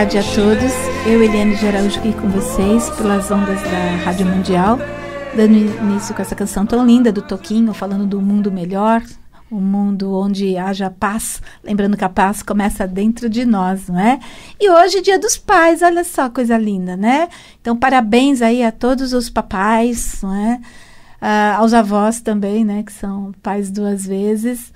tarde a todos. Eu, Eliane Geraújo, aqui com vocês pelas ondas da Rádio Mundial, dando início com essa canção tão linda do Toquinho, falando do mundo melhor, um mundo onde haja paz. Lembrando que a paz começa dentro de nós, não é? E hoje, dia dos pais, olha só, coisa linda, né? Então, parabéns aí a todos os papais, não é? Ah, aos avós também, né? Que são pais duas vezes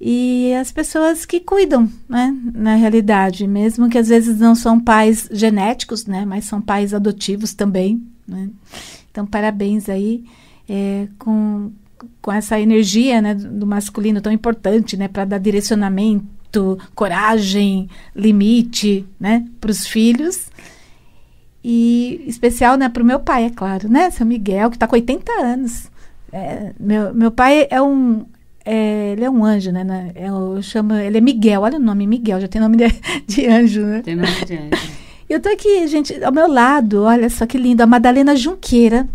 e as pessoas que cuidam, né, na realidade, mesmo que às vezes não são pais genéticos, né, mas são pais adotivos também, né? Então parabéns aí é, com com essa energia né, do masculino tão importante né, para dar direcionamento, coragem, limite né, para os filhos. E especial né, para o meu pai, é claro, né? Seu Miguel, que está com 80 anos. É, meu, meu pai é um, é, ele é um anjo, né? né? É, eu chamo, ele é Miguel, olha o nome, Miguel, já tem nome de, de anjo, né? Tem nome de anjo. Eu tô aqui, gente, ao meu lado, olha só que lindo, a Madalena Junqueira,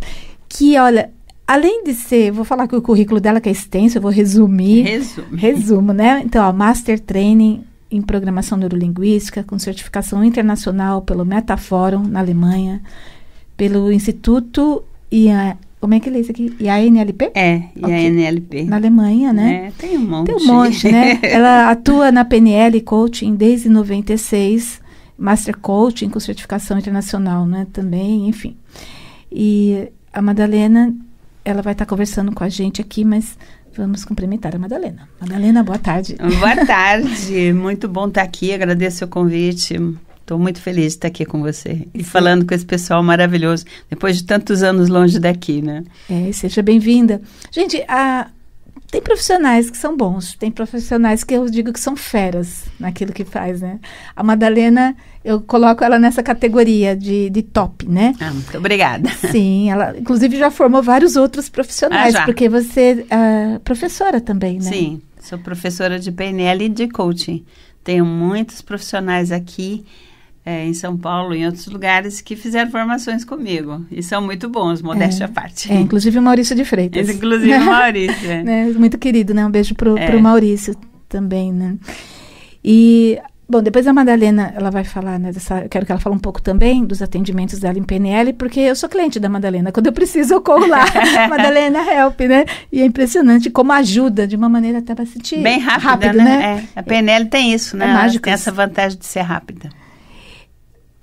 que, olha, além de ser, vou falar que o currículo dela que é extenso, eu vou resumir. Resumo. Resumo, né? Então, ó, Master Training em Programação Neurolinguística, com certificação internacional pelo Metaforum, na Alemanha, pelo Instituto e a como é que lê isso é aqui? E a NLP? É, e okay. a NLP. Na Alemanha, né? É, tem um monte. Tem um monte, né? Ela atua na PNL Coaching desde 96, Master Coaching com certificação internacional, né? Também, enfim. E a Madalena, ela vai estar tá conversando com a gente aqui, mas Vamos cumprimentar a Madalena. Madalena, boa tarde. Boa tarde, muito bom estar aqui, agradeço o convite. Estou muito feliz de estar aqui com você e Sim. falando com esse pessoal maravilhoso, depois de tantos anos longe daqui, né? É, seja bem-vinda. Gente, a, tem profissionais que são bons, tem profissionais que eu digo que são feras naquilo que faz, né? A Madalena, eu coloco ela nessa categoria de, de top, né? Ah, muito obrigada. Sim, ela inclusive já formou vários outros profissionais, ah, porque você é professora também, né? Sim, sou professora de PNL e de coaching. Tenho muitos profissionais aqui é, em São Paulo, em outros lugares, que fizeram formações comigo. E são muito bons, modéstia é, à parte. É, inclusive o Maurício de Freitas. Inclusive o né? Maurício. é, né, muito querido, né? Um beijo pro, é. pro Maurício também, né? E, bom, depois a Madalena, ela vai falar, né? Dessa, eu quero que ela fale um pouco também dos atendimentos dela em PNL, porque eu sou cliente da Madalena. Quando eu preciso, eu corro lá. Madalena, help, né? E é impressionante como ajuda, de uma maneira até bastante Bem rápida, rápido, né? né? É, a PNL tem isso, né? É mágico. Tem essa vantagem de ser rápida.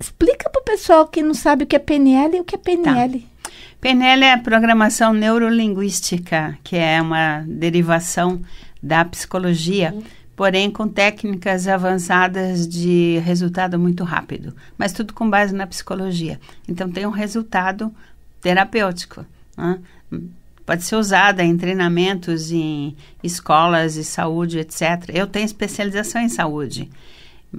Explica para o pessoal que não sabe o que é PNL e o que é PNL. Tá. PNL é a Programação Neurolinguística, que é uma derivação da psicologia, uhum. porém com técnicas avançadas de resultado muito rápido, mas tudo com base na psicologia. Então tem um resultado terapêutico. Né? Pode ser usada em treinamentos, em escolas de saúde, etc. Eu tenho especialização em saúde.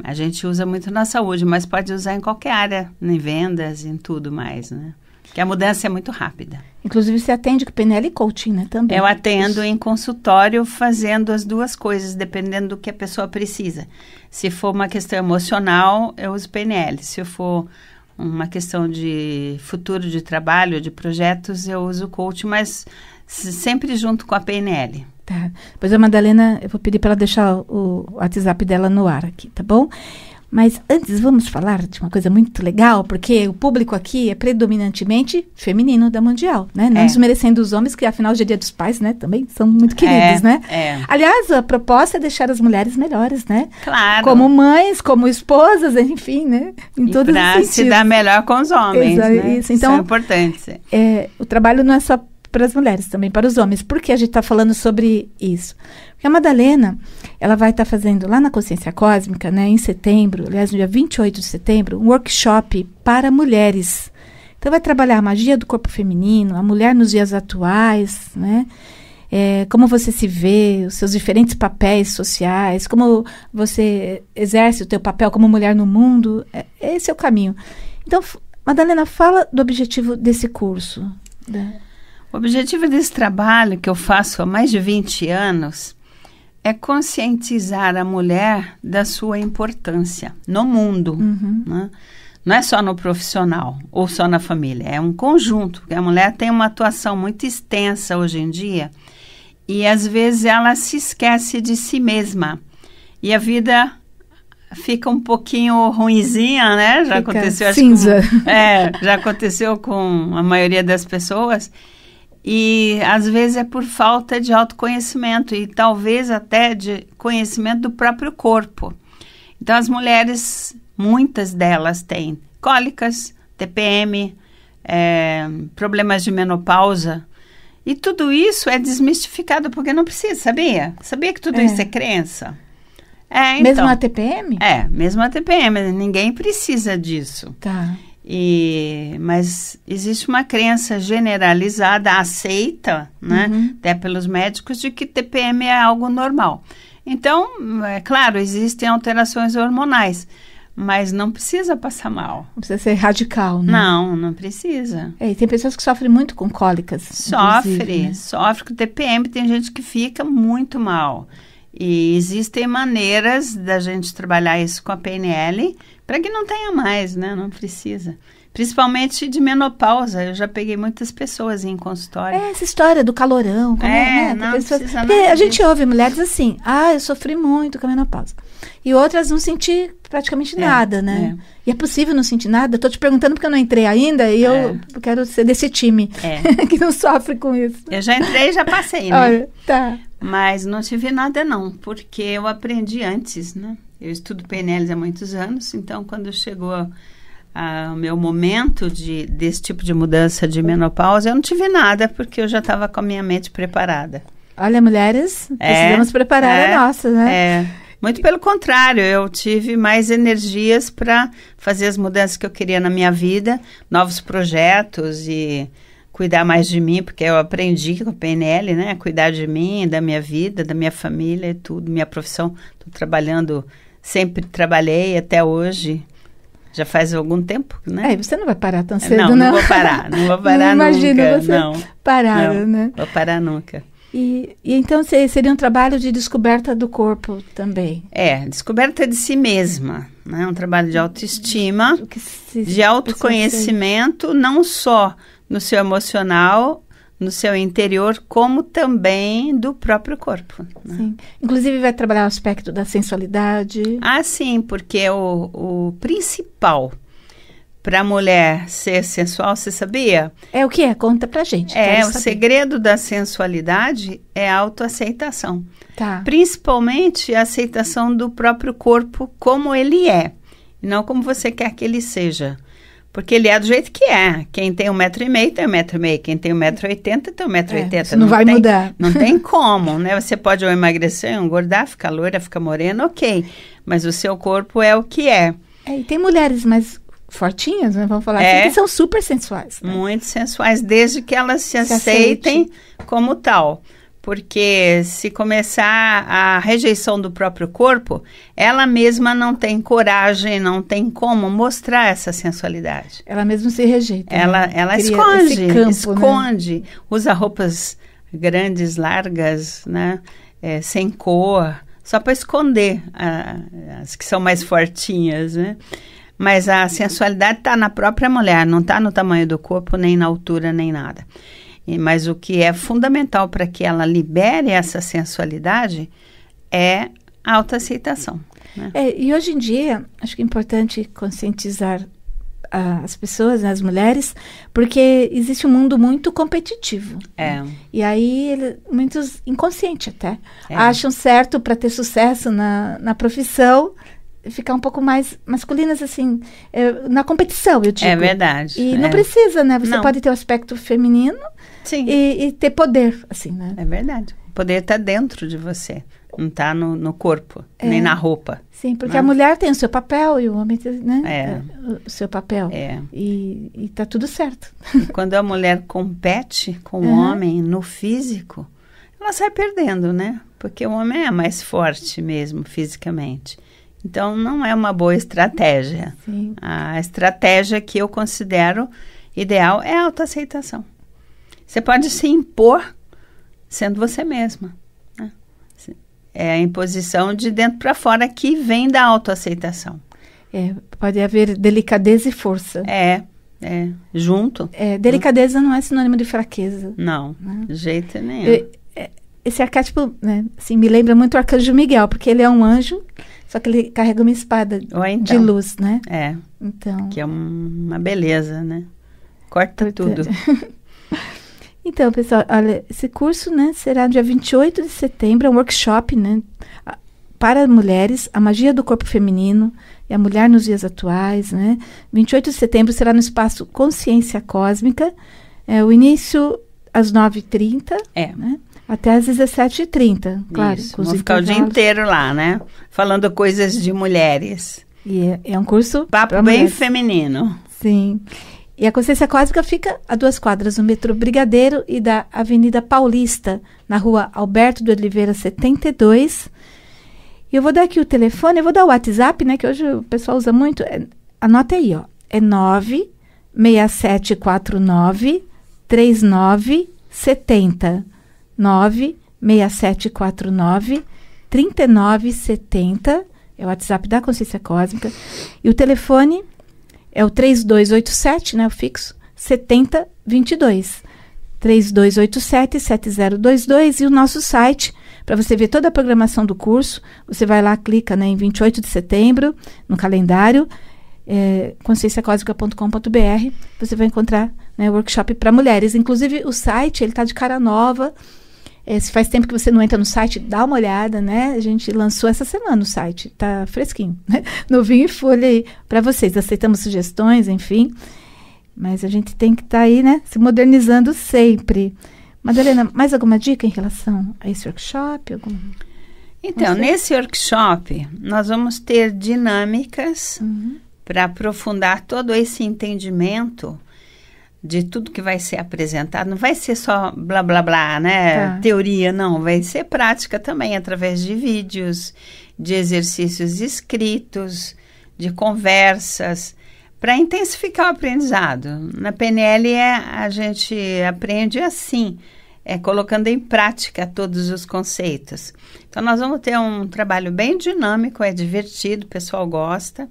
A gente usa muito na saúde, mas pode usar em qualquer área, em vendas, em tudo mais, né? Que a mudança é muito rápida. Inclusive, você atende com PNL e coaching, né? Também. Eu atendo em consultório fazendo as duas coisas, dependendo do que a pessoa precisa. Se for uma questão emocional, eu uso PNL. Se for uma questão de futuro de trabalho, de projetos, eu uso coaching, mas sempre junto com a PNL. Tá. Pois a Madalena, eu vou pedir para ela deixar o WhatsApp dela no ar aqui, tá bom? Mas antes vamos falar de uma coisa muito legal, porque o público aqui é predominantemente feminino da Mundial, né? Não é. desmerecendo os homens, que afinal o é dia dos pais, né? Também são muito queridos, é, né? É. Aliás, a proposta é deixar as mulheres melhores, né? Claro. Como mães, como esposas, enfim, né? Em e todos os sentidos. se dar melhor com os homens, né? Isso. Então, isso é então, importante. É, o trabalho não é só para as mulheres, também para os homens. Por que a gente está falando sobre isso? Porque a Madalena, ela vai estar tá fazendo lá na Consciência Cósmica, né, em setembro, aliás, no dia 28 de setembro, um workshop para mulheres. Então, vai trabalhar a magia do corpo feminino, a mulher nos dias atuais, né? É, como você se vê, os seus diferentes papéis sociais, como você exerce o teu papel como mulher no mundo. É, esse é o caminho. Então, Madalena, fala do objetivo desse curso. Né? O objetivo desse trabalho, que eu faço há mais de 20 anos, é conscientizar a mulher da sua importância no mundo. Uhum. Né? Não é só no profissional ou só na família, é um conjunto. A mulher tem uma atuação muito extensa hoje em dia e às vezes ela se esquece de si mesma. E a vida fica um pouquinho ruinzinha, né? Já fica aconteceu cinza. é, já aconteceu com a maioria das pessoas. E às vezes é por falta de autoconhecimento e talvez até de conhecimento do próprio corpo. Então, as mulheres, muitas delas têm cólicas, TPM, é, eh, problemas de menopausa. E tudo isso é desmistificado porque não precisa, sabia? Sabia que tudo é. isso é crença? É, então, mesmo a TPM? É, mesmo a TPM, ninguém precisa disso. Tá. E, mas existe uma crença generalizada, aceita, né, uhum. até pelos médicos, de que TPM é algo normal. Então, é claro, existem alterações hormonais, mas não precisa passar mal. Não precisa ser radical, né? Não, não precisa. É, e tem pessoas que sofrem muito com cólicas. Sofre, né? sofre com TPM, tem gente que fica muito mal. E existem maneiras da gente trabalhar isso com a PNL para que não tenha mais, né? Não precisa. Principalmente de menopausa. Eu já peguei muitas pessoas em consultório. É, essa história do calorão. Como é, é né? não pessoas... Porque a gente ouve mulheres assim, ah, eu sofri muito com a menopausa. E outras não senti praticamente é, nada, né? É. E é possível não sentir nada? Estou tô te perguntando porque eu não entrei ainda e eu é. quero ser desse time é. que não sofre com isso. Eu já entrei e já passei, né? Olha, tá. Mas não tive nada não, porque eu aprendi antes, né? Eu estudo PNL há muitos anos, então quando chegou o meu momento de, desse tipo de mudança de menopausa, eu não tive nada, porque eu já estava com a minha mente preparada. Olha, mulheres, é, precisamos é, preparar é, a nossa, né? É. Muito pelo contrário, eu tive mais energias para fazer as mudanças que eu queria na minha vida, novos projetos e cuidar mais de mim, porque eu aprendi com o PNL, né? Cuidar de mim, da minha vida, da minha família e tudo, minha profissão. Estou trabalhando sempre trabalhei até hoje. Já faz algum tempo, né? É, você não vai parar tão cedo, não. Não, não vou parar, não vou parar não nunca. Imagino você não, parar não, né? Vou parar nunca. E, e, então seria um trabalho de descoberta do corpo também. É, descoberta de si mesma, né? Um trabalho de autoestima, se, de autoconhecimento, não só no seu emocional, no seu interior, como também do próprio corpo. Né? Sim. Inclusive vai trabalhar o aspecto da sensualidade. Ah, sim, porque é o, o principal para a mulher ser sensual, você sabia? É o que é? Conta pra gente. É, o saber. segredo da sensualidade é a autoaceitação. Tá. Principalmente a aceitação do próprio corpo como ele é, e não como você quer que ele seja. Porque ele é do jeito que é. Quem tem um metro e meio tem um metro e meio. Quem tem um metro e oitenta tem um metro e é, oitenta. Não, não, vai tem, mudar. Não tem como, né? Você pode ou emagrecer, ou engordar, ficar loira, ficar morena, ok. Mas o seu corpo é o que é. é e tem mulheres mais fortinhas, né? Vamos falar assim, é, assim, que são super sensuais. Né? Muito sensuais, desde que elas se, se aceitem aceite. como tal porque se começar a rejeição do próprio corpo, ela mesma não tem coragem, não tem como mostrar essa sensualidade. Ela mesma se rejeita. Ela, né? ela esconde, campo, né? esconde, né? usa roupas grandes, largas, né? É, sem cor, só para esconder a, as que são mais fortinhas, né? Mas a sensualidade está na própria mulher, não está no tamanho do corpo, nem na altura, nem nada. Mas o que é fundamental para que ela libere essa sensualidade é a autoaceitação. Né? É, e hoje em dia, acho que é importante conscientizar uh, as pessoas, né, as mulheres, porque existe um mundo muito competitivo. É. Né? E aí, ele, muitos, inconsciente até, é. acham certo para ter sucesso na, na profissão ficar um pouco mais masculinas, assim, é, na competição, eu digo. É verdade. E é. não precisa, né? Você não. pode ter o aspecto feminino Sim. E, e ter poder, assim, né? É verdade. O poder está dentro de você, não está no, no corpo, é. nem na roupa. Sim, porque a mulher tem o seu papel e o homem tem né? é. o seu papel. É. E, está tudo certo. E quando a mulher compete com o homem no físico, ela sai perdendo, né? Porque o homem é mais forte mesmo fisicamente. Então, não é uma boa estratégia. Sim. A estratégia que eu considero ideal é a autoaceitação. Você pode se impor sendo você mesma. Né? É a imposição de dentro para fora que vem da autoaceitação. É, pode haver delicadeza e força. É, é, junto. É, delicadeza não é sinônimo de fraqueza. Não, né? de jeito nenhum. Eu, esse arquétipo, né, assim, me lembra muito o arcanjo Miguel, porque ele é um anjo, só que ele carrega uma espada então, de luz, né? É. Então. Que é uma beleza, né? Corta tudo. então, pessoal, olha, esse curso, né, será dia 28 de setembro, é um workshop, né, para mulheres, a magia do corpo feminino e a mulher nos dias atuais, né? 28 de setembro será no espaço Consciência Cósmica. É, o início às 9h30. É. Né? Até às 17h30, claro. Isso, ficar o dia inteiro lá, né? Falando coisas de mulheres. E é, é um curso. Papo bem mulheres. feminino. Sim. E a Consciência Cósmica fica a duas quadras do metrô Brigadeiro e da Avenida Paulista, na rua Alberto de Oliveira 72. E eu vou dar aqui o telefone, eu vou dar o WhatsApp, né? Que hoje o pessoal usa muito. É, anota aí, ó. É 96749 3970. 96749 3970, é o WhatsApp da Consciência Cósmica, e o telefone é o 3287, né, o fixo, 7022. 3287 7022 e o nosso site para você ver toda a programação do curso. Você vai lá, clica né, em 28 de setembro no calendário é, conscienciacósmica.com.br. Você vai encontrar né, workshop para mulheres. Inclusive, o site ele está de cara nova. É, se faz tempo que você não entra no site, dá uma olhada, né? A gente lançou essa semana o site, tá fresquinho, né? Novinho em folha aí para vocês. Aceitamos sugestões, enfim. Mas a gente tem que estar tá aí, né? Se modernizando sempre. Madalena, mais alguma dica em relação a esse workshop? Algum... Então, nesse workshop, nós vamos ter dinâmicas uhum. para aprofundar todo esse entendimento de tudo que vai ser apresentado. Não vai ser só blá blá blá, né? Tá. Teoria, não. Vai ser prática também, através de vídeos, de exercícios escritos, de conversas, para intensificar o aprendizado. Na PNL é, a gente aprende assim. É, colocando em prática todos os conceitos. Então, nós vamos ter um trabalho bem dinâmico, é divertido, o pessoal gosta.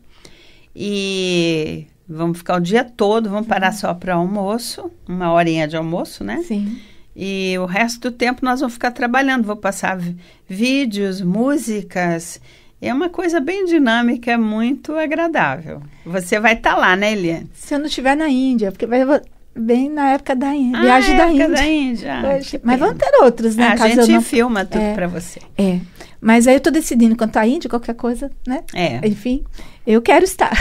E Vamos ficar o dia todo, vamos parar uhum. só para almoço, uma horinha de almoço, né? Sim. E o resto do tempo nós vamos ficar trabalhando, vou passar vídeos, músicas. É uma coisa bem dinâmica, é muito agradável. Você vai estar tá lá, né, Eliane? Se eu não estiver na Índia, porque vai, bem na época da Índia, ah, viagem da Índia. da Índia. Ah, mas vão ter outros, né? Caso a gente não... filma tudo é, para você. É. Mas aí eu tô decidindo quanto à Índia, qualquer coisa, né? É. Enfim, eu quero estar.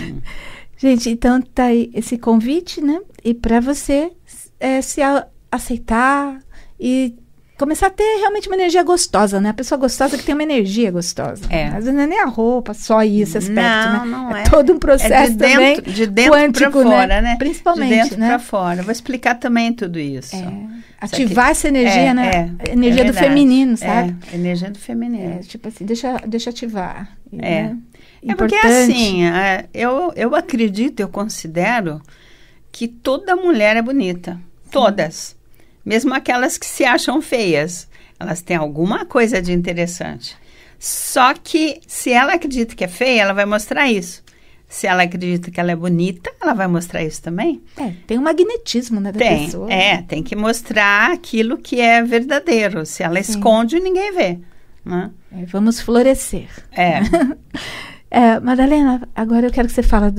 Hum. Gente, então tá aí esse convite, né? E para você é, se aceitar e começar a ter realmente uma energia gostosa, né? A pessoa gostosa que tem uma energia gostosa. É. Às vezes não é nem a roupa, só esse aspecto, não, né? Não é, é todo um processo é de também dentro, de dentro quântico, pra né? fora, né? né? Principalmente, de dentro né? para fora. vou explicar também tudo isso. É. Ativar essa energia, é, né? É. energia é do feminino, sabe? energia do feminino. tipo assim, deixa, deixa ativar. é. Né? É porque é assim, é, eu, eu acredito, eu considero que toda mulher é bonita. Sim. Todas. Mesmo aquelas que se acham feias. Elas têm alguma coisa de interessante. Só que se ela acredita que é feia, ela vai mostrar isso. Se ela acredita que ela é bonita, ela vai mostrar isso também. É, tem um magnetismo, né, da tem, pessoa. É, tem que mostrar aquilo que é verdadeiro. Se ela Sim. esconde, ninguém vê. Né? É, vamos florescer. É. É, Madalena, agora eu quero que você fala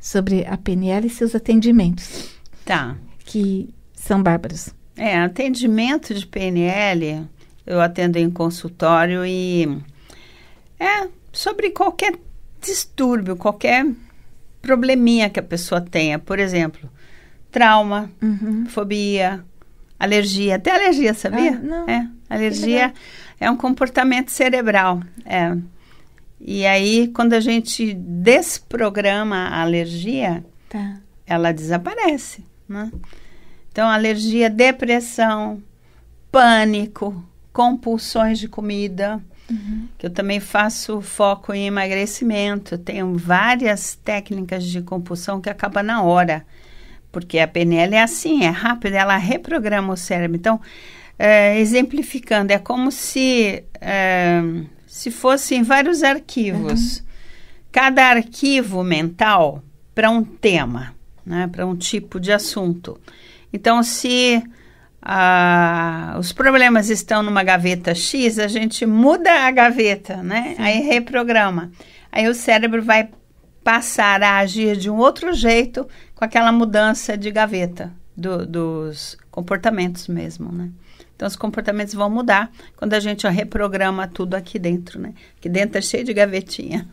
sobre a PNL e seus atendimentos. Tá. Que são bárbaros. É, atendimento de PNL, eu atendo em consultório e é sobre qualquer distúrbio, qualquer probleminha que a pessoa tenha. Por exemplo, trauma, uhum. fobia, alergia, até alergia, sabia? Ah, não. É, alergia é um comportamento cerebral. É. E aí, quando a gente desprograma a alergia, tá. ela desaparece. Né? Então, alergia, depressão, pânico, compulsões de comida. Uhum. Que eu também faço foco em emagrecimento. Eu tenho várias técnicas de compulsão que acaba na hora. Porque a PNL é assim, é rápida, ela reprograma o cérebro. Então, é, exemplificando, é como se é, se fossem vários arquivos, uhum. cada arquivo mental para um tema, né, para um tipo de assunto. Então, se ah, os problemas estão numa gaveta X, a gente muda a gaveta, né? Sim. Aí reprograma. Aí o cérebro vai passar a agir de um outro jeito com aquela mudança de gaveta do, dos comportamentos mesmo, né? Então, os comportamentos vão mudar quando a gente reprograma tudo aqui dentro, né? Aqui dentro é cheio de gavetinha.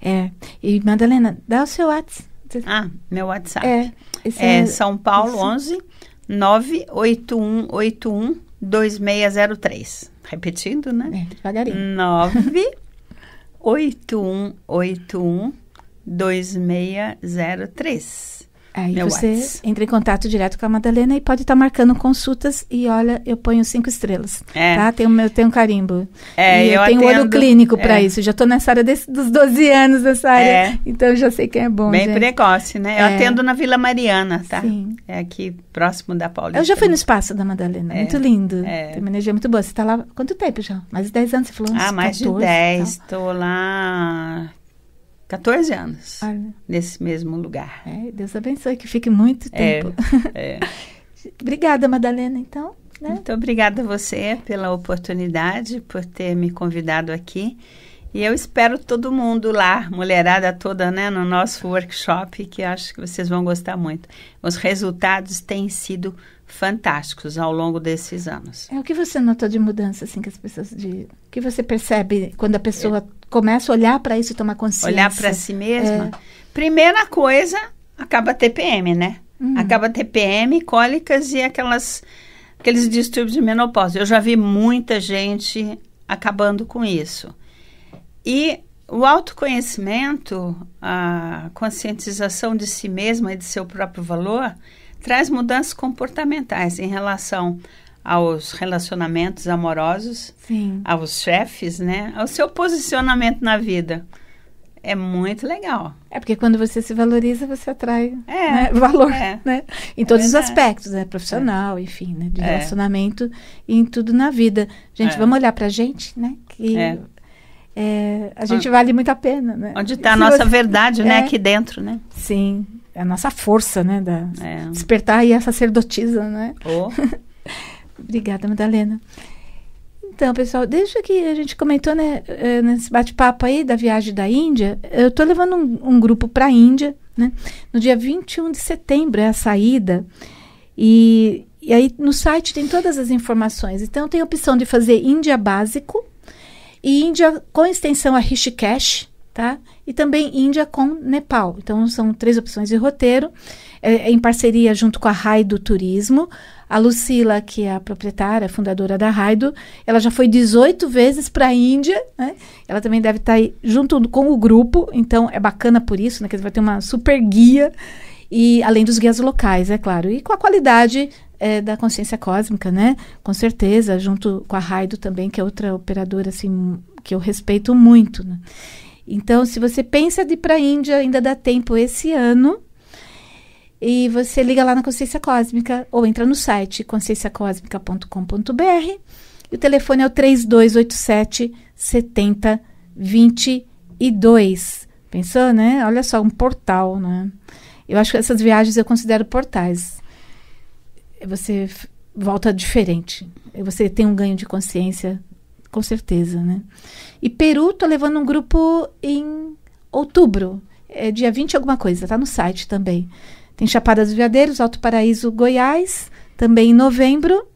É. E, Madalena, dá o seu WhatsApp. Ah, meu WhatsApp. É, é, é São Paulo esse... 11 98181 2603. Repetindo, né? É, devagarinho. 98181 2603. Aí Meu você Whats. entra em contato direto com a Madalena e pode estar tá marcando consultas e olha, eu ponho cinco estrelas. É. Tá? Tem o meu, tem um carimbo. É, e eu, eu tenho atendo, olho clínico para é. isso. já estou nessa área desse, dos 12 anos nessa área. É. Então já sei que é bom. Bem gente. precoce, né? Eu é. atendo na Vila Mariana, tá? Sim. É aqui próximo da Paulista. Eu já fui no espaço da Madalena. É. Muito lindo. É. Tem uma energia muito boa. Você está lá quanto tempo já? Mais de 10 anos, você falou uns Ah, mais 14, de 10. Estou lá 14 anos nesse mesmo lugar. É, Deus abençoe, que fique muito é, tempo. É, é. obrigada, Madalena, então. Né? Muito obrigada a você pela oportunidade, por ter me convidado aqui. E eu espero todo mundo lá, mulherada toda, né, no nosso workshop, que acho que vocês vão gostar muito. Os resultados têm sido fantásticos ao longo desses anos. É o que você notou de mudança assim que as pessoas de que você percebe quando a pessoa é. começa a olhar para isso e tomar consciência. Olhar para si mesma. É. Primeira coisa, acaba TPM, né? Uhum. Acaba TPM, cólicas e aquelas aqueles distúrbios de menopausa. Eu já vi muita gente acabando com isso. E o autoconhecimento, a conscientização de si mesma e de seu próprio valor, traz mudanças comportamentais em relação aos relacionamentos amorosos, Sim. aos chefes, né? Ao seu posicionamento na vida. É muito legal. É porque quando você se valoriza, você atrai é, né? valor, é, né? Em todos os é aspectos, né? Profissional, é. enfim, né? De é. relacionamento e em tudo na vida. Gente, vamos olhar a gente, né? Que é, a ah. gente ah, vale muito a pena, né? Onde está a nossa verdade, né, é, né? Aqui dentro, né? Sim, a nossa força, né? Da, é. Despertar e a sacerdotisa, né? Oh. Obrigada, Madalena. Então, pessoal, desde que a gente comentou né, eh, nesse bate-papo aí da viagem da Índia, eu estou levando um, um grupo para a Índia, né? No dia 21 de setembro é a saída. E, e aí no site tem todas as informações. Então, tem a opção de fazer Índia Básico, e Índia com extensão a Rishikesh, tá? E também Índia com Nepal. Então são três opções de roteiro, é, é em parceria junto com a Raido Turismo. A Lucila, que é a proprietária, fundadora da Raido, ela já foi 18 vezes para a Índia, né? Ela também deve estar tá aí junto com o grupo, então é bacana por isso, né? Que vai ter uma super guia e além dos guias locais, é claro, e com a qualidade é, da consciência cósmica, né? Com certeza, junto com a Raido também, que é outra operadora assim que eu respeito muito. Né? Então, se você pensa de ir para a Índia, ainda dá tempo esse ano. E você liga lá na Consciência Cósmica ou entra no site conscienciacosmica.com.br. E o telefone é o 3287 7022. Pensou, né? Olha só, um portal, né? Eu acho que essas viagens eu considero portais você volta diferente. Você tem um ganho de consciência, com certeza, né? E Peru, tô levando um grupo em outubro. É dia 20 alguma coisa, tá no site também. Tem Chapada dos Veadeiros, Alto Paraíso, Goiás, também em novembro.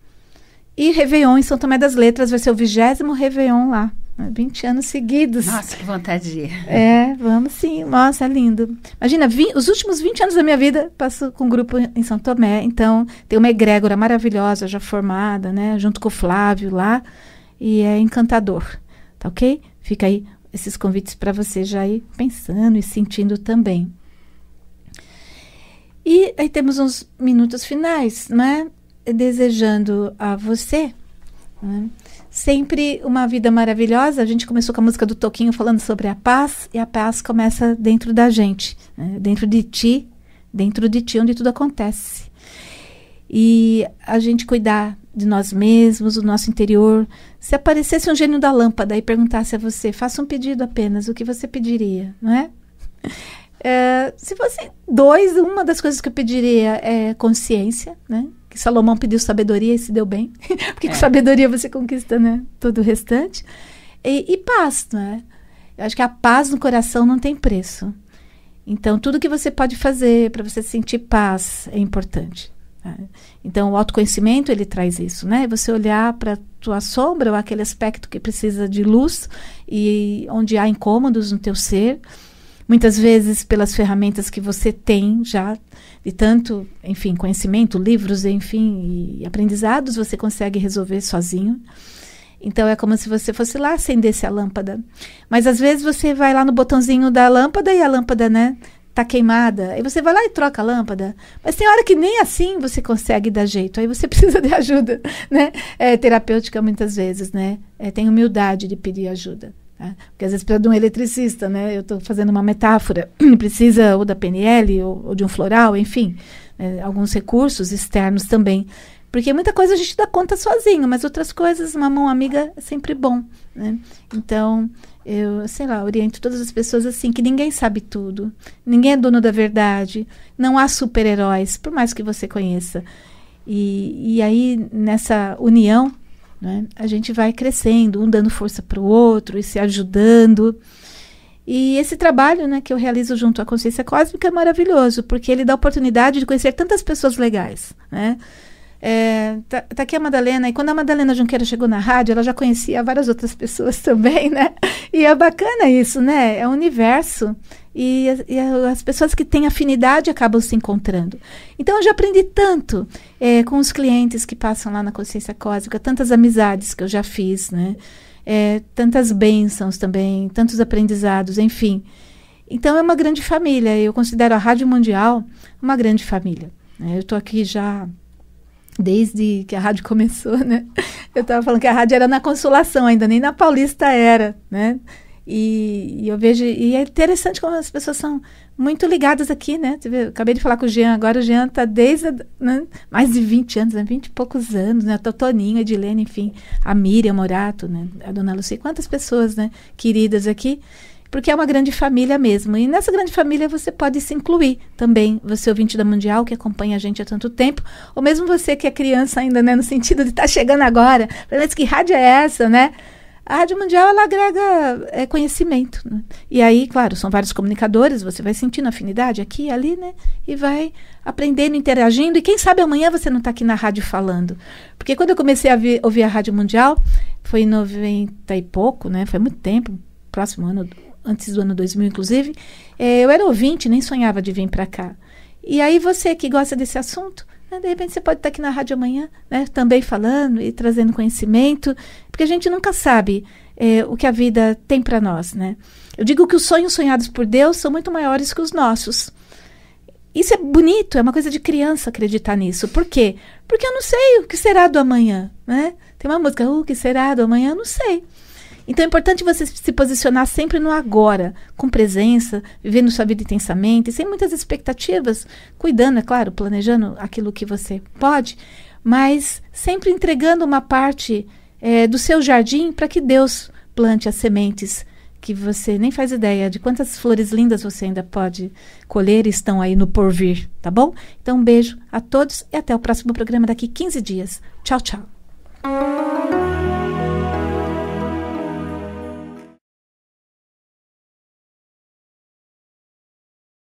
E Réveillon em São Tomé das Letras, vai ser o vigésimo Réveillon lá. 20 anos seguidos. Nossa, que vontade de ir. É, vamos sim. Nossa, é lindo. Imagina, os últimos 20 anos da minha vida passo com um grupo em São Tomé. Então, tem uma egrégora maravilhosa já formada, né? Junto com o Flávio lá. E é encantador. Tá ok? Fica aí esses convites para você já ir pensando e sentindo também. E aí temos uns minutos finais, né? Desejando a você. Né? sempre uma vida maravilhosa. A gente começou com a música do Toquinho falando sobre a paz, e a paz começa dentro da gente, né? dentro de ti, dentro de ti, onde tudo acontece. E a gente cuidar de nós mesmos, do nosso interior. Se aparecesse um gênio da lâmpada e perguntasse a você, faça um pedido apenas, o que você pediria, não é? é se fosse dois, uma das coisas que eu pediria é consciência, né? que Salomão pediu sabedoria e se deu bem, porque é. com sabedoria você conquista né, todo o restante. E, e paz, não é? Eu acho que a paz no coração não tem preço. Então, tudo que você pode fazer para você sentir paz é importante. Né? Então, o autoconhecimento ele traz isso, né? Você olhar para tua sombra ou aquele aspecto que precisa de luz e onde há incômodos no teu ser muitas vezes pelas ferramentas que você tem já de tanto, enfim, conhecimento, livros, enfim, e aprendizados, você consegue resolver sozinho. Então é como se você fosse lá acendesse a lâmpada. Mas às vezes você vai lá no botãozinho da lâmpada e a lâmpada, né, tá queimada. Aí você vai lá e troca a lâmpada. Mas tem hora que nem assim você consegue dar jeito. Aí você precisa de ajuda, né? É terapêutica muitas vezes, né? É, tem humildade de pedir ajuda. Né? Porque às vezes precisa de um eletricista, né? Eu estou fazendo uma metáfora. precisa ou da PNL ou, ou de um floral, enfim. Né? Alguns recursos externos também. Porque muita coisa a gente dá conta sozinho, mas outras coisas, uma mão amiga é sempre bom, né? Então, eu, sei lá, oriento todas as pessoas assim, que ninguém sabe tudo, ninguém é dono da verdade, não há super-heróis, por mais que você conheça. E, e aí, nessa união, né? A gente vai crescendo, um dando força para o outro e se ajudando. E esse trabalho né, que eu realizo junto à Consciência Cósmica é maravilhoso, porque ele dá a oportunidade de conhecer tantas pessoas legais. Né? É, tá, tá, aqui a Madalena, e quando a Madalena Junqueira chegou na rádio, ela já conhecia várias outras pessoas também, né? E é bacana isso, né? É um universo e, e, as pessoas que têm afinidade acabam se encontrando. Então, eu já aprendi tanto é, com os clientes que passam lá na consciência cósmica, tantas amizades que eu já fiz, né? É, tantas bênçãos também, tantos aprendizados, enfim. Então, é uma grande família. Eu considero a Rádio Mundial uma grande família. Né? Eu estou aqui já desde que a rádio começou, né? Eu estava falando que a rádio era na Consolação ainda, nem na Paulista era, né? E, e, eu vejo, e é interessante como as pessoas são muito ligadas aqui, né? acabei de falar com o Jean, agora o Jean está desde né? mais de 20 anos, né? 20 e poucos anos, né? O Toninho, a Edilene, enfim, a Miriam Morato, né? A dona Lucy, quantas pessoas, né? Queridas aqui porque é uma grande família mesmo. E nessa grande família você pode se incluir também, você ouvinte da Mundial, que acompanha a gente há tanto tempo, ou mesmo você que é criança ainda, né, no sentido de estar tá chegando agora, mas que rádio é essa, né? A Rádio Mundial, ela agrega é, conhecimento. Né? E aí, claro, são vários comunicadores, você vai sentindo afinidade aqui e ali, né? E vai aprendendo, interagindo. E quem sabe amanhã você não está aqui na rádio falando. Porque quando eu comecei a ouvir a Rádio Mundial, foi em 90 e pouco, né? Foi muito tempo, próximo ano, antes do ano 2000, inclusive. É, eu era ouvinte, nem sonhava de vir para cá. E aí você que gosta desse assunto ah, de repente você pode estar aqui na rádio amanhã, né, também falando e trazendo conhecimento, porque a gente nunca sabe é, o que a vida tem para nós, né? Eu digo que os sonhos sonhados por Deus são muito maiores que os nossos. Isso é bonito, é uma coisa de criança acreditar nisso. Por quê? Porque eu não sei o que será do amanhã, né? Tem uma música, o que será do amanhã, eu não sei. Então é importante você se posicionar sempre no agora, com presença, vivendo sua vida intensamente, sem muitas expectativas, cuidando, é claro, planejando aquilo que você pode, mas sempre entregando uma parte é, do seu jardim para que Deus plante as sementes que você nem faz ideia de quantas flores lindas você ainda pode colher e estão aí no porvir, tá bom? Então, um beijo a todos e até o próximo programa daqui 15 dias. Tchau, tchau.